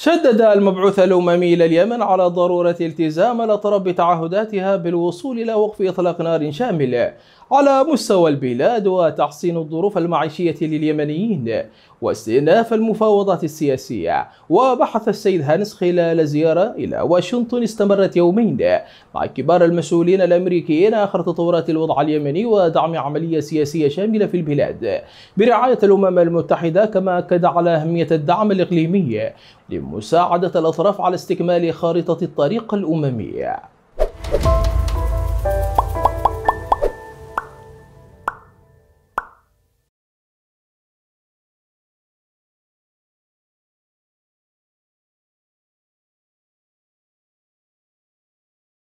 شدد المبعوث الأممي إلى اليمن على ضرورة التزام الأطراف بتعهداتها بالوصول إلى وقف إطلاق نار شامل على مستوى البلاد وتحسين الظروف المعيشية لليمنيين واستئناف المفاوضات السياسية وبحث السيد هانس خلال زيارة إلى واشنطن استمرت يومين مع كبار المسؤولين الأمريكيين آخر تطورات الوضع اليمني ودعم عملية سياسية شاملة في البلاد برعاية الأمم المتحدة كما أكد على أهمية الدعم الإقليمي لمساعدة الأطراف على استكمال خارطة الطريق الأممية